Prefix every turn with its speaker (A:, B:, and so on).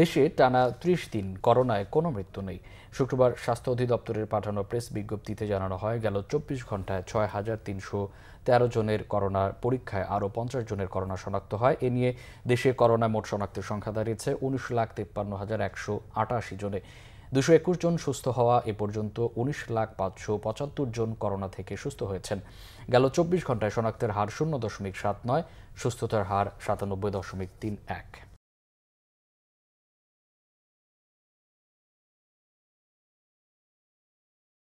A: দেশে টানা ত্রিশ দিন করোনায় কোনো মৃত্যু নেই শুক্রবার স্বাস্থ্য অধিদপ্তরের পাঠানো প্রেস বিজ্ঞপ্তিতে জানানো হয় গেল চব্বিশ ঘন্টায় ছয় হাজার তিনশো তেরো জনের করোনার পরীক্ষায় আরও পঞ্চাশ জনের করোনা শনাক্ত হয় এ নিয়ে দেশে করোনা মোট শনাক্তের সংখ্যা দাঁড়িয়েছে উনিশ লাখ তেপ্পান্ন হাজার একশো আটাশি জনে দুশো একুশ জন সুস্থ হওয়া এ পর্যন্ত উনিশ লাখ পাঁচশো পঁচাত্তর জন করোনা থেকে সুস্থ হয়েছেন গেল চব্বিশ ঘন্টায় শনাক্তের হার শূন্য দশমিক সাত নয় সুস্থতার হার সাতানব্বই দশমিক তিন এক